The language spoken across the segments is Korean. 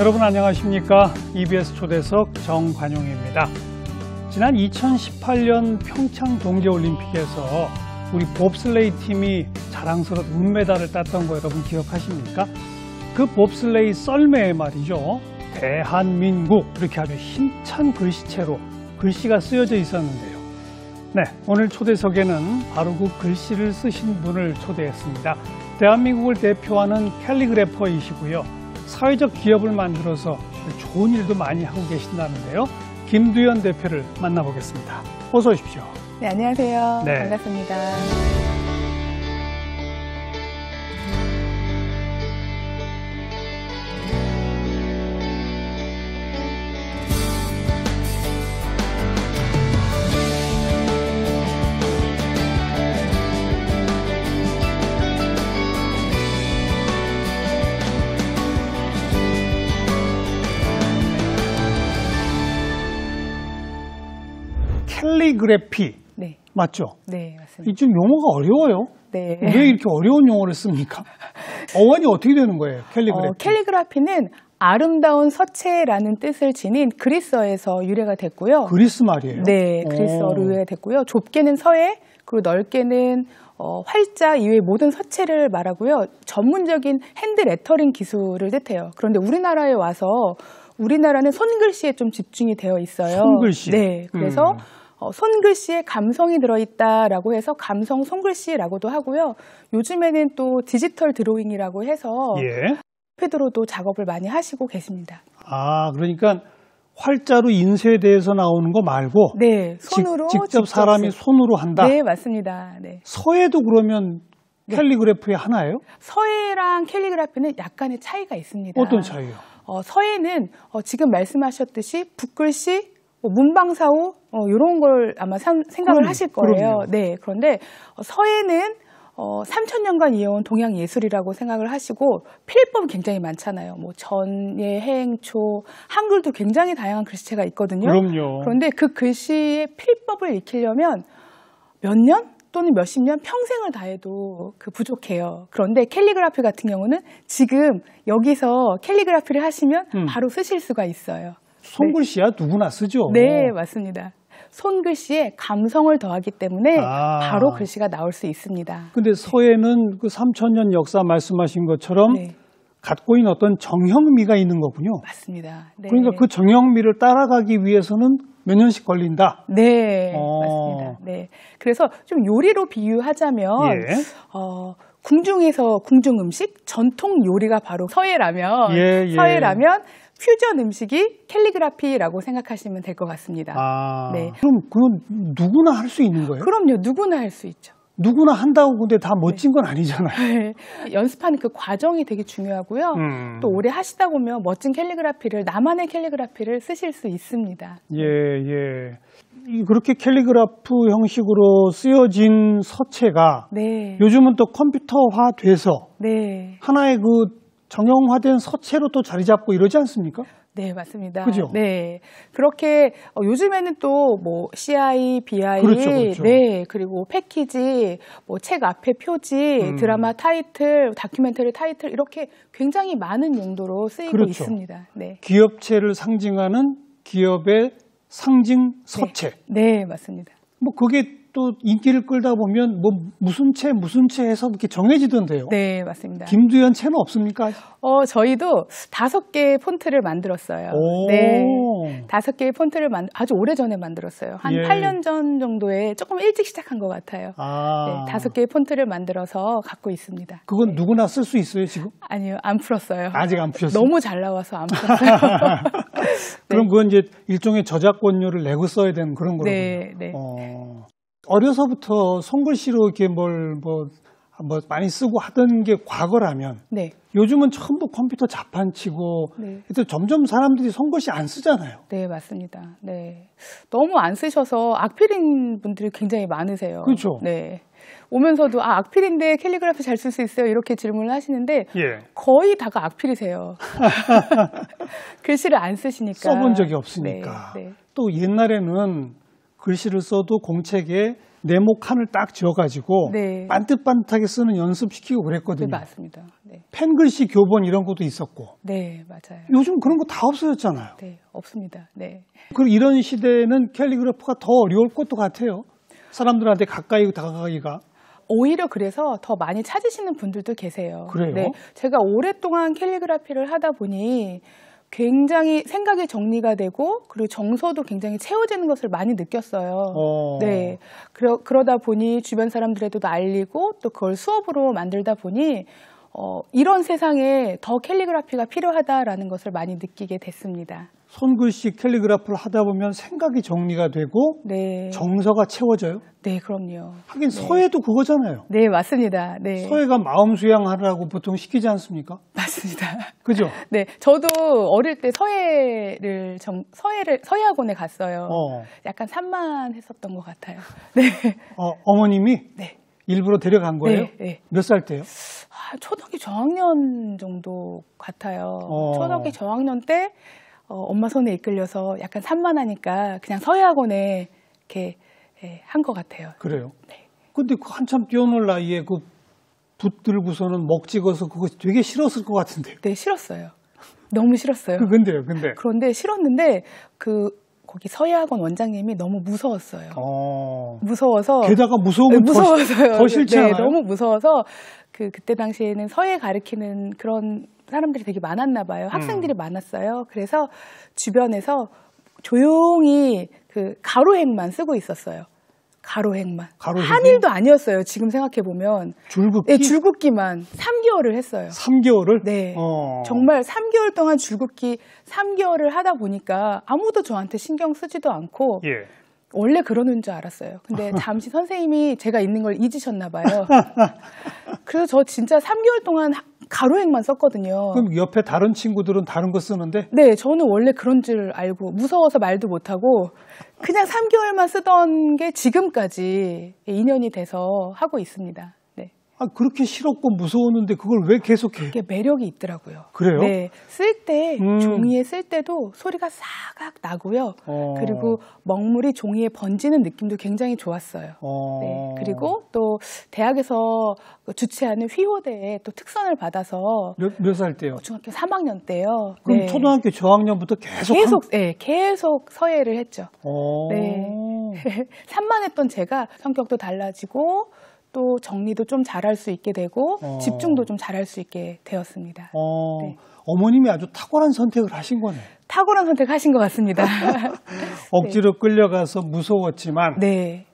여러분 안녕하십니까? EBS 초대석 정관용입니다. 지난 2018년 평창 동계올림픽에서 우리 봅슬레이 팀이 자랑스러운 은메달을 땄던 거 여러분 기억하십니까? 그 봅슬레이 썰매에 말이죠. 대한민국 이렇게 아주 힘찬 글씨체로 글씨가 쓰여져 있었는데요. 네, 오늘 초대석에는 바로 그 글씨를 쓰신 분을 초대했습니다. 대한민국을 대표하는 캘리그래퍼이시고요. 사회적 기업을 만들어서 좋은 일도 많이 하고 계신다는데요. 김두현 대표를 만나보겠습니다. 어서 오십시오. 네, 안녕하세요. 네. 반갑습니다. 캘리그래피 네. 맞죠? 네, 맞습니다. 이좀 용어가 어려워요. 네. 왜 이렇게 어려운 용어를 씁니까? 어원이 어떻게 되는 거예요? 캘리그래피. 어, 캘리그래피는 아름다운 서체라는 뜻을 지닌 그리스어에서 유래가 됐고요. 그리스 말이에요. 네, 그리스어로 유래가 됐고요. 좁게는 서해, 그리고 넓게는 어, 활자 이외의 모든 서체를 말하고요. 전문적인 핸드 레터링 기술을 뜻해요. 그런데 우리나라에 와서 우리나라는 손글씨에 좀 집중이 되어 있어요. 손글씨. 네, 그래서 음. 어, 손글씨에 감성이 들어있다라고 해서 감성 손글씨라고도 하고요. 요즘에는 또 디지털 드로잉이라고 해서 예. 패드로도 작업을 많이 하시고 계십니다. 아, 그러니까 활자로 인쇄에 대해서 나오는 거 말고 네, 손으로 직, 직접, 직접 사람이 손으로 한다. 네, 맞습니다. 네. 서예도 그러면 네. 캘리그래프의 하나예요? 서예랑 캘리그래프는 약간의 차이가 있습니다. 어떤 차이요? 어, 서예는 어, 지금 말씀하셨듯이 붓글씨, 뭐 문방사호 어, 이런 걸 아마 상, 생각을 그럼요, 하실 거예요. 그럼요. 네, 그런데 어, 서해는 어, 3천년간 이어온 동양 예술이라고 생각을 하시고 필법이 굉장히 많잖아요. 뭐 전예, 해행초, 한글도 굉장히 다양한 글씨체가 있거든요. 그럼요. 그런데 그 글씨의 필법을 익히려면 몇 년? 또는 몇십 년 평생을 다해도 그 부족해요. 그런데 캘리그라피 같은 경우는 지금 여기서 캘리그라피를 하시면 음. 바로 쓰실 수가 있어요. 손글씨야 누구나 쓰죠. 네, 맞습니다. 손글씨에 감성을 더하기 때문에 아. 바로 글씨가 나올 수 있습니다. 근데 서예는 그 3천년 역사 말씀하신 것처럼 네. 갖고 있는 어떤 정형미가 있는 거군요. 맞습니다. 네. 그러니까 그 정형미를 따라가기 위해서는 몇 년씩 걸린다. 네, 어. 맞습니다. 네, 그래서 좀 요리로 비유하자면 예. 어, 궁중에서 궁중 음식 전통 요리가 바로 서예라면 예, 예. 서예라면 퓨전 음식이 캘리그라피라고 생각하시면 될 것 같습니다. 아, 네. 그럼 그건 누구나 할 수 있는 거예요? 그럼요, 누구나 할 수 있죠. 누구나 한다고 근데 다 네. 멋진 건 아니잖아요. 네. 연습하는 그 과정이 되게 중요하고요. 음. 또 오래 하시다 보면 멋진 캘리그라피를 나만의 캘리그라피를 쓰실 수 있습니다. 예, 예. 그렇게 캘리그라프 형식으로 쓰여진 서체가 네. 요즘은 또 컴퓨터화 돼서 네. 하나의 그 정형화된 서체로 또 자리 잡고 이러지 않습니까? 네, 맞습니다. 그죠? 네. 그렇게 어, 요즘에는 또 뭐 CI, BI, 그렇죠, 그렇죠. 네, 그리고 패키지, 뭐 책 앞에 표지, 음. 드라마 타이틀, 다큐멘터리 타이틀 이렇게 굉장히 많은 용도로 쓰이고 그렇죠. 있습니다. 네. 기업체를 상징하는 기업의 상징 서체. 네, 네 맞습니다. 뭐 그게 또 인기를 끌다 보면 뭐 무슨 채 무슨 채 해서 이렇게 정해지던데요. 네, 맞습니다. 김두현 채는 없습니까? 어, 저희도 다섯 개의 폰트를 만들었어요. 네. 다섯 개의 폰트를 만, 아주 오래전에 만들었어요. 한 예. 8년 전 정도에 조금 일찍 시작한 것 같아요. 아. 네, 다섯 개의 폰트를 만들어서 갖고 있습니다. 그건 네. 누구나 쓸 수 있어요, 지금? 아니요, 안 풀었어요. 아직 안 풀었어요. 너무 잘 나와서 안 풀었어요. 네. 그럼 그건 이제 일종의 저작권료를 내고 써야 되는 그런 거로군요. 네, 네. 어. 어려서부터 손글씨로 이렇게 뭘뭐 뭐 많이 쓰고 하던 게 과거라면 네. 요즘은 전부 컴퓨터 자판치고 네. 점점 사람들이 손글씨 안 쓰잖아요. 네 맞습니다. 네 너무 안 쓰셔서 악필인 분들이 굉장히 많으세요. 그렇죠. 네 오면서도 아 악필인데 캘리그래피 잘 쓸 수 있어요 이렇게 질문을 하시는데 예. 거의 다가 악필이세요. 글씨를 안 쓰시니까 써본 적이 없으니까 네, 네. 또 옛날에는 글씨를 써도 공책에 네모 칸을 딱 지어가지고 네. 반듯반듯하게 쓰는 연습시키고 그랬거든요. 네, 맞습니다. 네. 펜글씨 교본 이런 것도 있었고. 네, 맞아요. 요즘 그런 거 다 없어졌잖아요. 네, 없습니다. 네. 그리고 이런 시대에는 캘리그래프가 더 어려울 것도 같아요. 사람들한테 가까이 다가가기가. 오히려 그래서 더 많이 찾으시는 분들도 계세요. 그래요? 네, 제가 오랫동안 캘리그래피를 하다 보니 굉장히 생각의 정리가 되고 그리고 정서도 굉장히 채워지는 것을 많이 느꼈어요. 어. 네. 그러, 그러다 보니 주변 사람들에게도 알리고 또 그걸 수업으로 만들다 보니 어, 이런 세상에 더 캘리그라피가 필요하다라는 것을 많이 느끼게 됐습니다. 손글씨 캘리그라프를 하다 보면 생각이 정리가 되고 네. 정서가 채워져요. 네, 그럼요. 하긴 네. 서예도 그거잖아요. 네, 맞습니다. 네. 서예가 마음 수양하라고 보통 시키지 않습니까? 맞습니다. 그죠? 네, 저도 어릴 때 서예를 정, 서예를 서예 학원에 갔어요. 어. 약간 산만했었던 것 같아요. 네. 어, 어머님이? 네. 일부러 데려간 거예요? 네. 네. 몇살 때요? 아, 초등학교 저학년 정도 같아요. 어. 초등학교 저학년 때 어, 엄마 손에 이끌려서 약간 산만하니까 그냥 서예학원에 이렇게 예, 한것 같아요. 그래요? 네. 근데 그 한참 뛰어놀 나이에 그 붙들고서는 먹 찍어서 그거 되게 싫었을 것 같은데요? 네, 싫었어요. 너무 싫었어요. 그, 근데요, 근데. 그런데 싫었는데 그 거기 서예학원 원장님이 너무 무서웠어요. 어... 무서워서 게다가 무서운 네, 무서워서요. 더 싫지 네, 않아요? 네, 너무 무서워서 그 그때 당시에는 서예 가르키는 그런 사람들이 되게 많았나 봐요. 음. 학생들이 음. 많았어요. 그래서 주변에서 조용히 그 가로행만 쓰고 있었어요. 가로행만. 가로행만. 한일도 아니었어요. 지금 생각해 보면 줄긋기. 네, 줄긋기만 3개월을 했어요. 3개월을? 네. 어. 정말 3개월 동안 줄긋기 3개월을 하다 보니까 아무도 저한테 신경 쓰지도 않고 예. 원래 그러는 줄 알았어요. 근데 잠시 선생님이 제가 있는 걸 잊으셨나 봐요. 그래서 저 진짜 3개월 동안 가로액만 썼거든요. 그럼 옆에 다른 친구들은 다른 거 쓰는데? 네, 저는 원래 그런 줄 알고 무서워서 말도 못하고 그냥 3개월만 쓰던 게 지금까지 2년이 돼서 하고 있습니다. 아, 그렇게 싫었고 무서웠는데 그걸 왜 계속해? 이게 매력이 있더라고요. 그래요? 네. 쓸때 음. 종이에 쓸 때도 소리가 싹 나고요. 어. 그리고 먹물이 종이에 번지는 느낌도 굉장히 좋았어요. 어. 네. 그리고 또 대학에서 그 주최하는 휘호대에 또 특선을 받아서 몇 살 때요? 중학교 3학년 때요. 그럼 네. 초등학교 저학년부터 계속 계속 한... 네, 계속 서예를 했죠. 어. 네. 산만했던 제가 성격도 달라지고 또 정리도 좀 잘할 수 있게 되고 어. 집중도 좀 잘할 수 있게 되었습니다. 어. 네. 어머님이 아주 탁월한 선택을 하신 거네요. 탁월한 선택하신 것 같습니다. 억지로 네. 끌려가서 무서웠지만 네.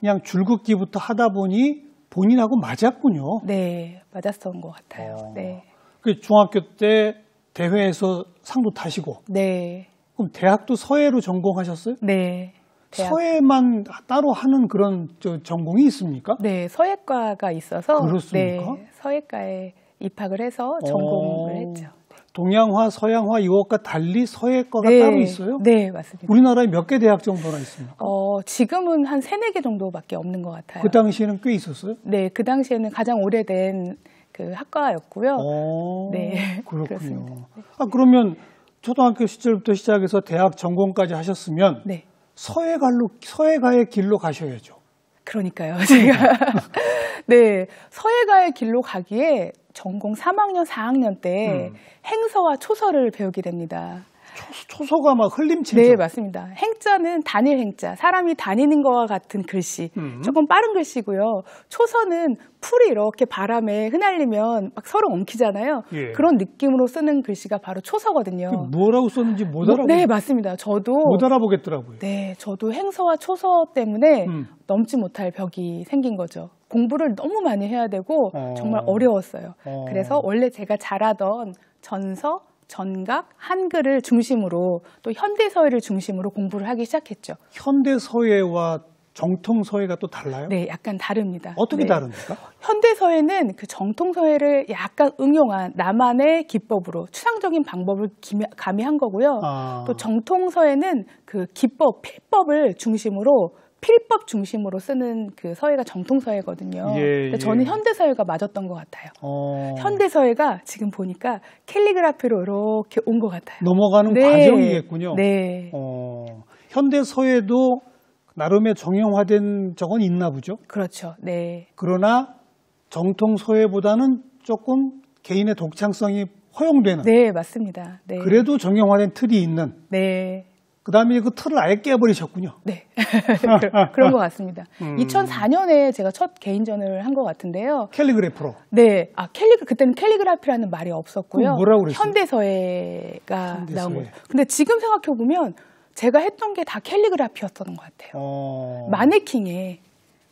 그냥 줄긋기부터 하다 보니 본인하고 맞았군요. 네, 맞았던 것 같아요. 어. 네. 그 중학교 때 대회에서 상도 타시고. 네. 그럼 대학도 서예로 전공하셨어요? 네. 서예만 따로 하는 그런 전공이 있습니까? 네, 서예과가 있어서 그렇습니까? 네, 서예과에 입학을 해서 전공을 오... 어, 했죠. 동양화, 서양화 이것과 달리 서예과가 네, 따로 있어요? 네, 맞습니다. 우리나라에 몇 개 대학 정도나 있습니까? 어, 지금은 한 세네 개 정도밖에 없는 것 같아요. 그 당시에는 꽤 있었어요? 네, 그 당시에는 가장 오래된 그 학과였고요. 오, 어, 네, 그렇군요. 아 그러면 초등학교 시절부터 시작해서 대학 전공까지 하셨으면 네. 서해갈로 서해가의 길로 가셔야죠. 그러니까요. 제가 네 서해가의 길로 가기에 전공 3학년 4학년 때 음. 행서와 초서를 배우게 됩니다. 초소, 가막 흘림치죠 네, 맞습니다. 행자는 단일 행자, 사람이 다니는 것와 같은 글씨, 음. 조금 빠른 글씨고요. 초서는 풀이 이렇게 바람에 흩날리면 막 서로 엉키잖아요. 예. 그런 느낌으로 쓰는 글씨가 바로 초서거든요. 뭐라고 썼는지 못알아 뭐, 네, 맞습니다. 저도 못 알아보겠더라고요. 네, 저도 행서와 초서 때문에 음. 넘지 못할 벽이 생긴 거죠. 공부를 너무 많이 해야 되고 어. 정말 어려웠어요. 어. 그래서 원래 제가 잘하던 전서 전각, 한글을 중심으로 또 현대 서예를 중심으로 공부를 하기 시작했죠. 현대 서예와 정통 서예가 또 달라요? 네, 약간 다릅니다. 어떻게 네. 다릅니까? 현대 서예는 그 정통 서예를 약간 응용한 나만의 기법으로 추상적인 방법을 가미한 거고요. 아. 또 정통 서예는 그 기법, 필법을 중심으로 필법 중심으로 쓰는 그 서예가 정통 서예거든요. 예, 예. 저는 현대 서예가 맞았던 것 같아요. 어... 현대 서예가 지금 보니까 캘리그라피로 이렇게 온 것 같아요. 넘어가는 네. 과정이겠군요. 네. 어, 현대 서예도 나름의 정형화된 적은 있나 보죠. 그렇죠. 네. 그러나 정통 서예보다는 조금 개인의 독창성이 허용되는. 네, 맞습니다. 네. 그래도 정형화된 틀이 있는. 네. 그 다음에 그 틀을 아예 깨버리셨군요. 네. 그, 그런 것 같습니다. 음. 2004년에 제가 첫 개인전을 한 것 같은데요. 캘리그래프로? 네. 아, 캘리, 그때는 캘리그래피라는 말이 없었고요. 뭐라고 그랬어요? 현대서예가 현대서예. 나온 거예요. 근데 지금 생각해보면 제가 했던 게 다 캘리그래피였던 것 같아요. 어... 마네킹에,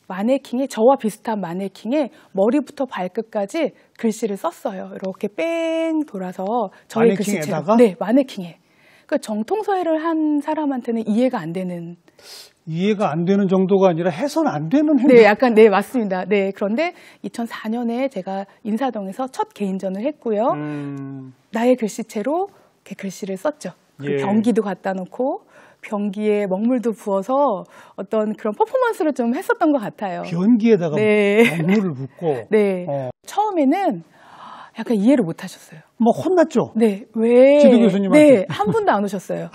마네킹에, 저와 비슷한 마네킹에 머리부터 발끝까지 글씨를 썼어요. 이렇게 뺑 돌아서 저의 글씨체로. 네, 마네킹에. 그러니까 정통사회를 한 사람한테는 이해가 안 되는 이해가 안 되는 정도가 아니라 해선 안 되는 네, 행동. 네, 약간 네 맞습니다. 네 그런데 2004년에 제가 인사동에서 첫 개인전을 했고요. 음... 나의 글씨체로 이렇게 글씨를 썼죠. 그 예. 변기도 갖다 놓고 변기에 먹물도 부어서 어떤 그런 퍼포먼스를 좀 했었던 것 같아요. 변기에다가 네. 먹물을 붓고. 네. 어. 처음에는 약간 이해를 못 하셨어요. 뭐 혼났죠? 네. 왜? 지도 교수님한테. 네. 한 분도 안 오셨어요.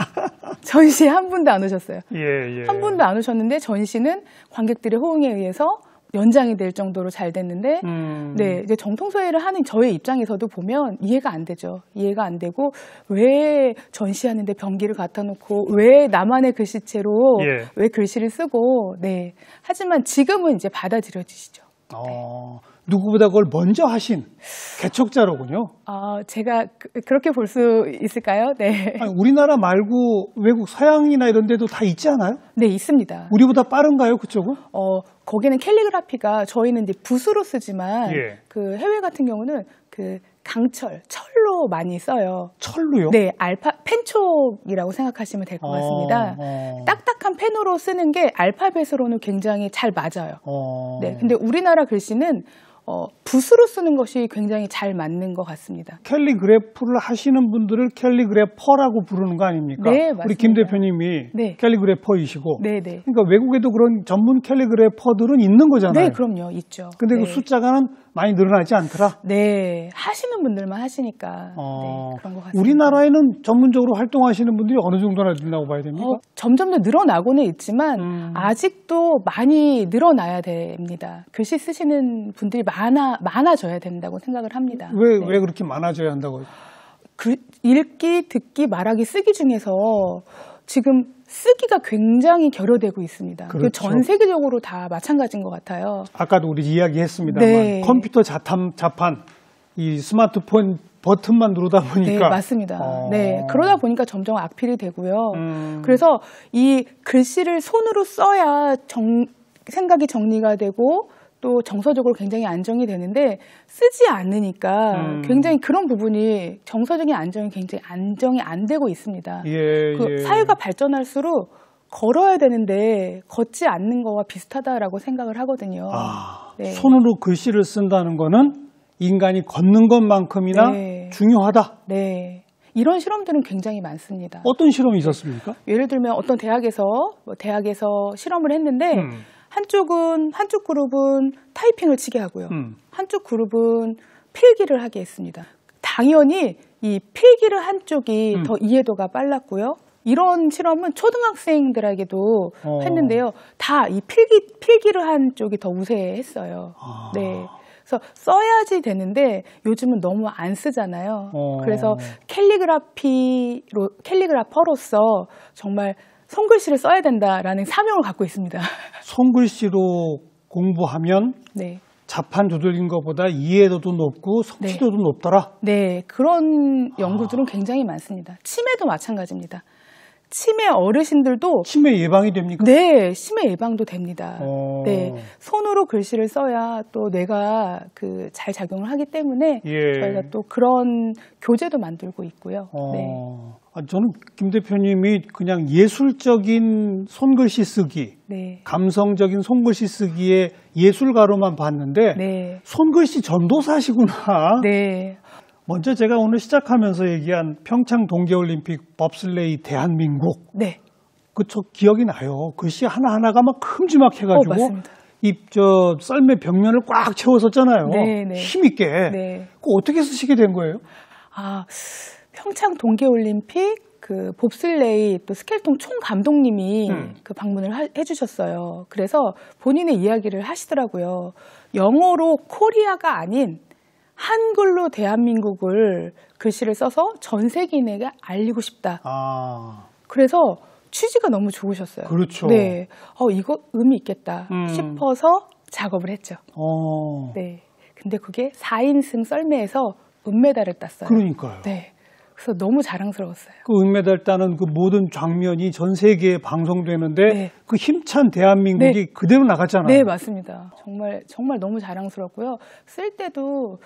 전시 한 분도 안 오셨어요. 예, 예. 한 분도 안 오셨는데 전시는 관객들의 호응에 의해서 연장이 될 정도로 잘 됐는데 음. 네 이제 정통소회를 하는 저의 입장에서도 보면 이해가 안 되죠 이해가 안 되고 왜 전시하는데 변기를 갖다 놓고 왜 나만의 글씨체로 예. 왜 글씨를 쓰고 네 하지만 지금은 이제 받아들여지시죠 어. 네. 누구보다 그걸 먼저 하신 개척자로군요. 아, 제가 그, 렇게 볼 수 있을까요? 네. 아니, 우리나라 말고 외국 서양이나 이런 데도 다 있지 않아요? 네, 있습니다. 우리보다 빠른가요, 그쪽은? 어, 거기는 캘리그라피가 저희는 이제 붓으로 쓰지만 예. 그 해외 같은 경우는 그 강철, 철로 많이 써요. 철로요? 네, 알파 펜촉이라고 생각하시면 될 것 같습니다. 어, 어. 딱딱한 펜으로 쓰는 게 알파벳으로는 굉장히 잘 맞아요. 어. 네, 근데 우리나라 글씨는 어, 붓으로 쓰는 것이 굉장히 잘 맞는 것 같습니다. 캘리그래프를 하시는 분들을 캘리그래퍼라고 부르는 거 아닙니까? 네, 맞습니다. 우리 김 대표님이 네. 캘리그래퍼이시고 네, 네. 그러니까 외국에도 그런 전문 캘리그래퍼들은 있는 거잖아요. 네, 그럼요. 있죠. 근데 그 네. 그숫자가 많이 늘어나지 않더라. 네, 하시는 분들만 하시니까 어, 네, 그런 것 같습니다. 우리나라에는 전문적으로 활동하시는 분들이 어느 정도나 늘어나고 봐야 됩니까? 어, 점점 더 늘어나고는 있지만 음. 아직도 많이 늘어나야 됩니다. 글씨 쓰시는 분들이 많 많아 많아져야 된다고 생각을 합니다. 왜왜 네. 왜 그렇게 많아져야 한다고? 그 읽기, 듣기, 말하기, 쓰기 중에서 지금 쓰기가 굉장히 결여되고 있습니다. 그렇죠. 전 세계적으로 다 마찬가지인 것 같아요. 아까도 우리 이야기했습니다만 네. 컴퓨터 자판, 자판, 이 스마트폰 버튼만 누르다 네, 보니까 네 맞습니다. 어... 네 그러다 보니까 점점 악필이 되고요. 음... 그래서 이 글씨를 손으로 써야 정, 생각이 정리가 되고 또 정서적으로 굉장히 안정이 되는데 쓰지 않으니까 음. 굉장히 그런 부분이 정서적인 안정이 굉장히 안정이 안 되고 있습니다. 예, 그 예. 사회가 발전할수록 걸어야 되는데 걷지 않는 거와 비슷하다라고 생각을 하거든요. 아, 네. 손으로 글씨를 쓴다는 거는 인간이 걷는 것만큼이나 네. 중요하다. 네. 이런 실험들은 굉장히 많습니다. 어떤 실험이 있었습니까? 예를 들면 어떤 대학에서 뭐 대학에서 실험을 했는데 음. 한쪽은 한쪽 그룹은 타이핑을 치게 하고요. 음. 한쪽 그룹은 필기를 하게 했습니다. 당연히 이 필기를 한 쪽이 음. 더 이해도가 빨랐고요. 이런 실험은 초등학생들에게도 어. 했는데요. 다 이 필기 필기를 한 쪽이 더 우세했어요. 아. 네. 그래서 써야지 되는데 요즘은 너무 안 쓰잖아요. 어. 그래서 캘리그라피로 캘리그라퍼로서 정말 손글씨를 써야 된다라는 사명을 갖고 있습니다. 손글씨로 공부하면 네. 자판 두들긴 것보다 이해도도 높고 성취도도 네. 높더라. 네, 그런 연구들은 아. 굉장히 많습니다. 치매도 마찬가지입니다. 치매 어르신들도 치매 예방이 됩니까? 네, 치매 예방도 됩니다. 어... 네, 손으로 글씨를 써야 또 뇌가 그 잘 작용을 하기 때문에 예. 저희가 또 그런 교재도 만들고 있고요. 어. 네. 아, 저는 김 대표님이 그냥 예술적인 손글씨 쓰기, 네. 감성적인 손글씨 쓰기의 예술가로만 봤는데 네. 손글씨 전도사시구나. 네. 먼저 제가 오늘 시작하면서 얘기한 평창 동계올림픽 법슬레이 대한민국. 네. 그쵸 기억이 나요. 글씨 하나 하나가 막 큼지막해가지고 어, 입저 썰매 벽면을 꽉 채웠었잖아요. 힘 있게. 네. 그 어떻게 쓰시게 된 거예요? 아 평창 동계올림픽 그 봅슬레이 또 스켈통 총 감독님이 음. 그 방문을 하, 해주셨어요. 그래서 본인의 이야기를 하시더라고요. 영어로 코리아가 아닌 한글로 대한민국을 글씨를 써서 전 세계인에게 알리고 싶다. 아. 그래서 취지가 너무 좋으셨어요. 그렇죠. 네. 어, 이거 의미 있겠다 음. 싶어서 작업을 했죠. 어. 네. 근데 그게 4인승 썰매에서 은메달을 땄어요. 그러니까요. 네. 그래서 너무 자랑스러웠어요. 그 은메달 따는 그 모든 장면이 전 세계에 방송되는데 네. 그 힘찬 대한민국이 네. 그대로 나갔잖아요. 네, 맞습니다. 정말 정말 너무 자랑스럽고요. 쓸 때도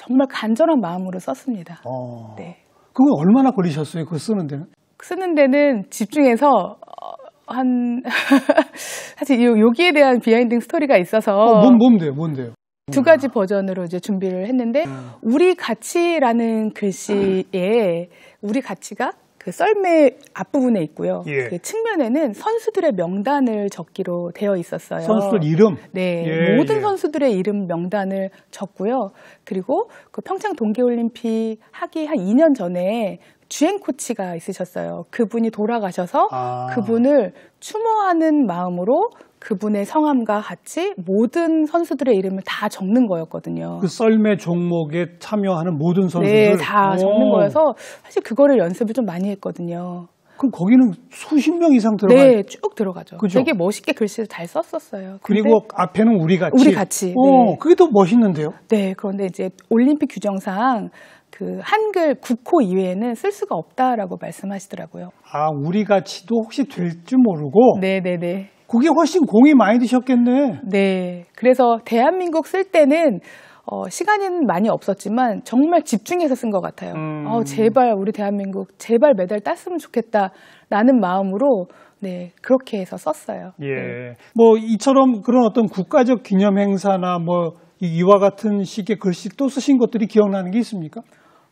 정말 간절한 마음으로 썼습니다. 어. 네. 그거 얼마나 걸리셨어요? 그거 쓰는 데는? 쓰는 데는 집중해서 어, 한 사실 여기에 대한 비하인드 스토리가 있어서 어, 뭔, 뭔데요? 뭔데요? 두 가지 버전으로 이제 준비를 했는데 음. 우리 가치라는 글씨에 우리 가치가 그 썰매 앞부분에 있고요. 예. 그 측면에는 선수들의 명단을 적기로 되어 있었어요. 선수들 이름? 네. 예, 모든 예. 선수들의 이름 명단을 적고요. 그리고 그 평창 동계올림픽 하기 한 2년 전에 주행 코치가 있으셨어요. 그분이 돌아가셔서 아. 그분을 추모하는 마음으로 그분의 성함과 같이 모든 선수들의 이름을 다 적는 거였거든요. 그 썰매 종목에 참여하는 모든 네, 선수들 네, 다 오. 적는 거여서 사실 그거를 연습을 좀 많이 했거든요. 그럼 거기는 수십 명 이상 들어가 네, 쭉 들어가죠. 그죠? 되게 멋있게 글씨를 잘 썼었어요. 그리고 앞에는 우리 같이. 우리 같이. 어, 네. 그게 더 멋있는데요. 네, 그런데 이제 올림픽 규정상 그 한글 국호 이외에는 쓸 수가 없다라고 말씀하시더라고요. 아, 우리 같이도 혹시 될지 모르고 네네네. 네, 네. 그게 훨씬 공이 많이 드셨겠네. 네. 그래서 대한민국 쓸 때는 어, 시간은 많이 없었지만 정말 집중해서 쓴 것 같아요. 음. 어, 제발 우리 대한민국 제발 메달 땄으면 좋겠다라는 마음으로 네 그렇게 해서 썼어요. 예. 네. 뭐 이처럼 그런 어떤 국가적 기념 행사나 뭐 이와 같은 식의 글씨 또 쓰신 것들이 기억나는 게 있습니까?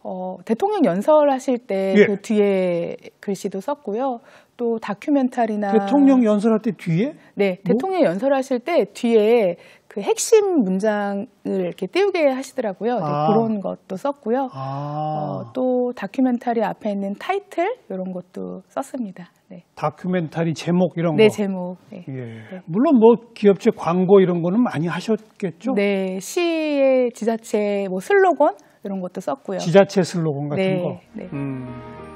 어, 대통령 연설하실 때그 예. 그 뒤에 글씨도 썼고요. 또 다큐멘터리나 대통령 연설할 때 뒤에? 네, 뭐? 대통령 연설하실 때 뒤에 그 핵심 문장을 이렇게 띄우게 하시더라고요. 아. 그런 것도 썼고요. 아. 어, 또 다큐멘터리 앞에 있는 타이틀 이런 것도 썼습니다. 네. 다큐멘터리 제목 이런 네, 거. 제목. 네, 예. 네. 물론 뭐 기업체 광고 이런 거는 많이 하셨겠죠? 네, 시의 지자체 뭐 슬로건 이런 것도 썼고요. 지자체 슬로건 같은 네, 거. 네. 음.